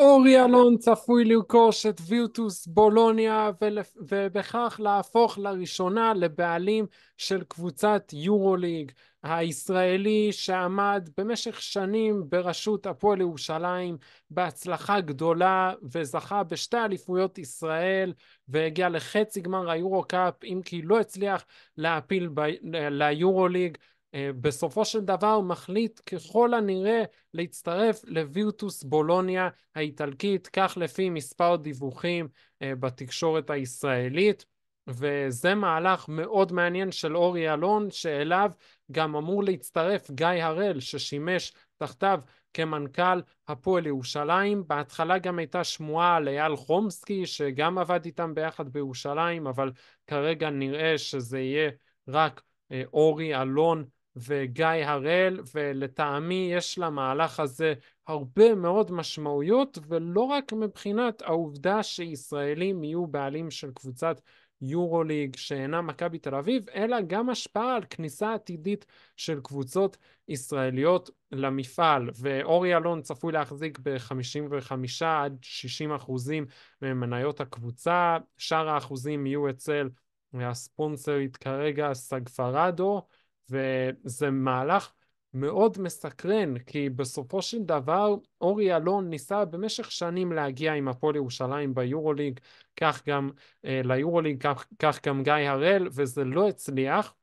אורי אלון צפוי לרכוש את וירטוס בולוניה ולפ... ובכך להפוך לראשונה לבעלים של קבוצת יורוליג הישראלי שעמד במשך שנים בראשות הפועל ירושלים בהצלחה גדולה וזכה בשתי אליפויות ישראל והגיע לחצי גמר היורו קאפ אם כי לא הצליח להפיל ב... ליורוליג אה, בסופו של דבר מחליט ככל הנראה להצטרף לווירטוס בולוניה האיטלקית, כך לפי מספר דיווחים אה, בתקשורת הישראלית. וזה מהלך מאוד מעניין של אורי אלון, שאליו גם אמור להצטרף גיא הראל, ששימש תחתיו כמנכ"ל הפועל ירושלים. בהתחלה גם הייתה שמועה על אייל חומסקי, שגם עבד איתם ביחד בירושלים, אבל כרגע נראה שזה יהיה רק אה, אורי אלון וגיא הראל, ולטעמי יש למהלך הזה הרבה מאוד משמעויות, ולא רק מבחינת העובדה שישראלים יהיו בעלים של קבוצת יורוליג שאינה מכבי תל אביב, אלא גם השפעה על כניסה עתידית של קבוצות ישראליות למפעל. ואורי אלון צפוי להחזיק ב-55 עד 60 אחוזים ממניות הקבוצה, שאר האחוזים יהיו אצל הספונסרית כרגע סגפרדו. וזה מהלך מאוד מסקרן, כי בסופו של דבר אורי אלון ניסה במשך שנים להגיע עם הפועל ירושלים ביורוליג, כך גם אה, ליורוליג, כך, כך גם גיא הראל, וזה לא הצליח,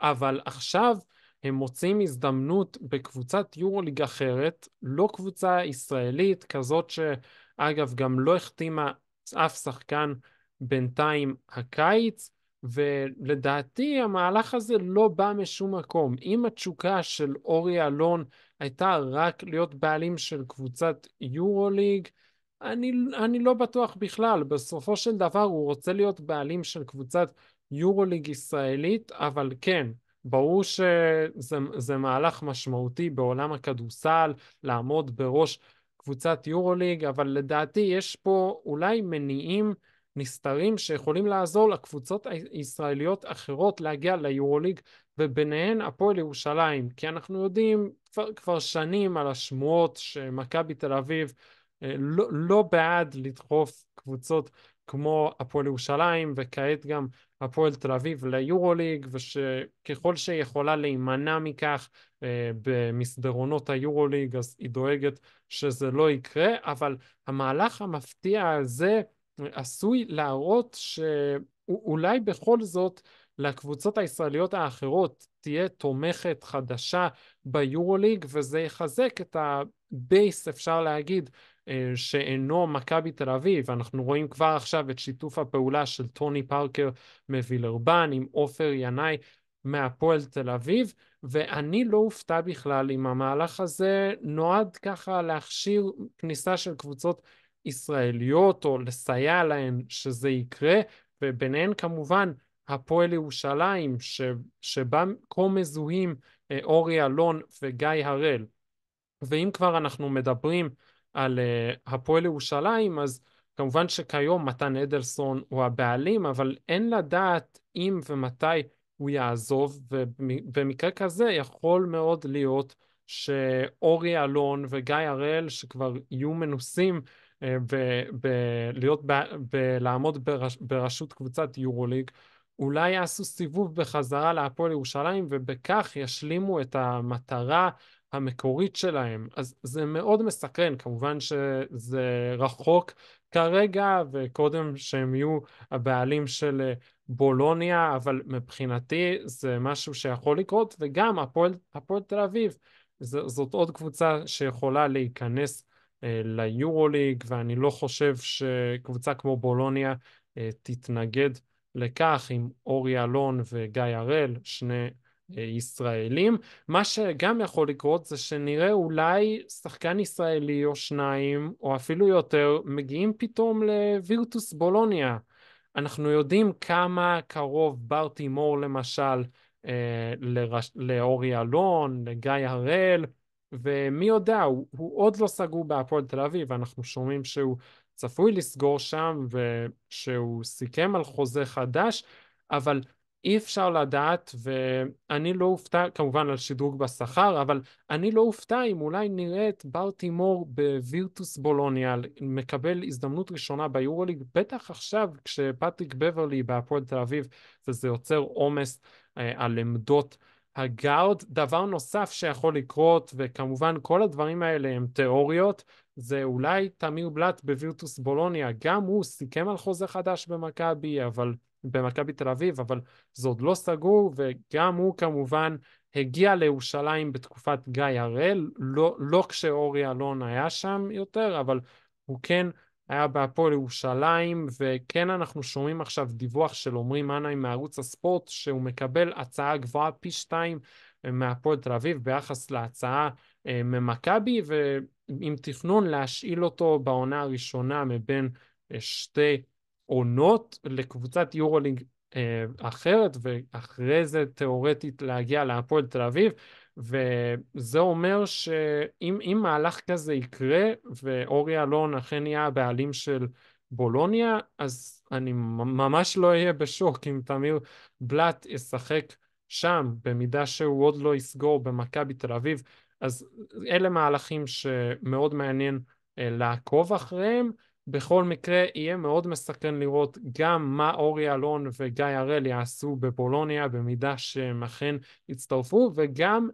אבל עכשיו הם מוצאים הזדמנות בקבוצת יורוליג אחרת, לא קבוצה ישראלית, כזאת שאגב גם לא החתימה אף שחקן בינתיים הקיץ, ולדעתי המהלך הזה לא בא משום מקום. אם התשוקה של אורי אלון הייתה רק להיות בעלים של קבוצת יורוליג, אני, אני לא בטוח בכלל. בסופו של דבר הוא רוצה להיות בעלים של קבוצת יורוליג ישראלית, אבל כן, ברור שזה מהלך משמעותי בעולם הכדורסל לעמוד בראש קבוצת יורוליג, אבל לדעתי יש פה אולי מניעים נסתרים שיכולים לעזור לקבוצות הישראליות אחרות להגיע ליורוליג וביניהן הפועל ירושלים כי אנחנו יודעים כבר, כבר שנים על השמועות שמכבי תל אביב אה, לא, לא בעד לדחוף קבוצות כמו הפועל ירושלים וכעת גם הפועל תל אביב ליורוליג ושככל שהיא יכולה להימנע מכך אה, במסדרונות היורוליג אז היא דואגת שזה לא יקרה אבל המהלך המפתיע הזה עשוי להראות שאולי בכל זאת לקבוצות הישראליות האחרות תהיה תומכת חדשה ביורוליג וזה יחזק את הבייס אפשר להגיד אה, שאינו מכבי תל אביב. אנחנו רואים כבר עכשיו את שיתוף הפעולה של טוני פארקר מווילרבן עם עופר ינאי מהפועל תל אביב, ואני לא אופתע בכלל אם המהלך הזה נועד ככה להכשיר כניסה של קבוצות ישראליות או לסייע להן שזה יקרה, וביניהן כמובן הפועל ירושלים, ש, שבה כה מזוהים אה, אורי אלון וגיא הראל. ואם כבר אנחנו מדברים על uh, הפועל ירושלים, אז כמובן שכיום מתן אדלסון הוא הבעלים, אבל אין לדעת אם ומתי הוא יעזוב, ובמקרה כזה יכול מאוד להיות שאורי אלון וגיא הראל, שכבר יהיו מנוסים אה, בלעמוד בראשות קבוצת יורוליג, אולי יעשו סיבוב בחזרה להפועל ירושלים, ובכך ישלימו את המטרה המקורית שלהם. אז זה מאוד מסקרן, כמובן שזה רחוק כרגע, וקודם שהם יהיו הבעלים של אה, בולוניה, אבל מבחינתי זה משהו שיכול לקרות, וגם הפועל תל אביב ז, זאת עוד קבוצה שיכולה להיכנס אה, ליורוליג, ואני לא חושב שקבוצה כמו בולוניה אה, תתנגד לכך עם אורי אלון וגיא הראל, שני אה, ישראלים. מה שגם יכול לקרות זה שנראה אולי שחקן ישראלי או שניים, או אפילו יותר, מגיעים פתאום לווירטוס בולוניה. אנחנו יודעים כמה קרוב ברטי מור למשל אה, לרש... לאורי אלון, לגיא הראל, ומי יודע, הוא, הוא עוד לא סגור בהפועל תל אביב, אנחנו שומעים שהוא צפוי לסגור שם ושהוא סיכם על חוזה חדש, אבל אי אפשר לדעת, ואני לא אופתע כמובן על שדרוג בשכר, אבל אני לא אופתע אם אולי נראה את ברטימור בווירטוס בולוניה מקבל הזדמנות ראשונה ביורוליג, בטח עכשיו כשפטריק בברלי בהפועל תל אביב, וזה יוצר עומס אה, על עמדות הגארד. דבר נוסף שיכול לקרות, וכמובן כל הדברים האלה הם תיאוריות, זה אולי תמיר בלאט בווירטוס בולוניה, גם הוא סיכם על חוזה חדש במכבי, אבל במכבי תל אביב, אבל זה עוד לא סגור, וגם הוא כמובן הגיע לירושלים בתקופת גיא הראל, לא, לא כשאורי אלון היה שם יותר, אבל הוא כן היה בהפועל ירושלים, וכן אנחנו שומעים עכשיו דיווח של עמרי מנהיים מערוץ הספורט, שהוא מקבל הצעה גבוהה פי שתיים אה, מהפועל תל אביב ביחס להצעה אה, ממכבי, ועם תכנון להשאיל אותו בעונה הראשונה מבין אה, שתי עונות לקבוצת יורולינג אה, אחרת, ואחרי זה תיאורטית להגיע להפועל תל אביב, וזה אומר שאם מהלך כזה יקרה, ואורי אלון אכן יהיה הבעלים של בולוניה, אז אני ממש לא אהיה בשוק אם תמיר בלאט ישחק שם, במידה שהוא עוד לא יסגור במכבי תל אביב. אז אלה מהלכים שמאוד מעניין אה, לעקוב אחריהם. בכל מקרה, יהיה מאוד מסקרן לראות גם מה אורי אלון וגיא הראל יעשו בפולוניה במידה שהם אכן יצטרפו, וגם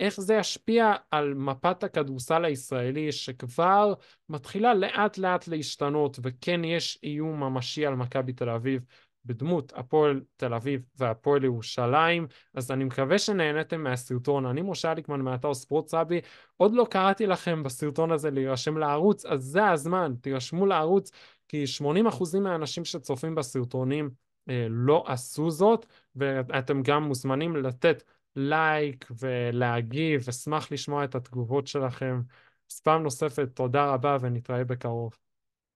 איך זה ישפיע על מפת הכדורסל הישראלי שכבר מתחילה לאט לאט להשתנות וכן יש איום ממשי על מכבי תל אביב בדמות הפועל תל אביב והפועל ירושלים. אז אני מקווה שנהניתם מהסרטון. אני משה אליקמן מאתר ספורט סאבי. עוד לא קראתי לכם בסרטון הזה להירשם לערוץ, אז זה הזמן, תירשמו לערוץ, כי 80% מהאנשים שצופים בסרטונים אה, לא עשו זאת, ואתם גם מוזמנים לתת לייק ולהגיב. אשמח לשמוע את התגובות שלכם. אז פעם נוספת, תודה רבה ונתראה בקרוב.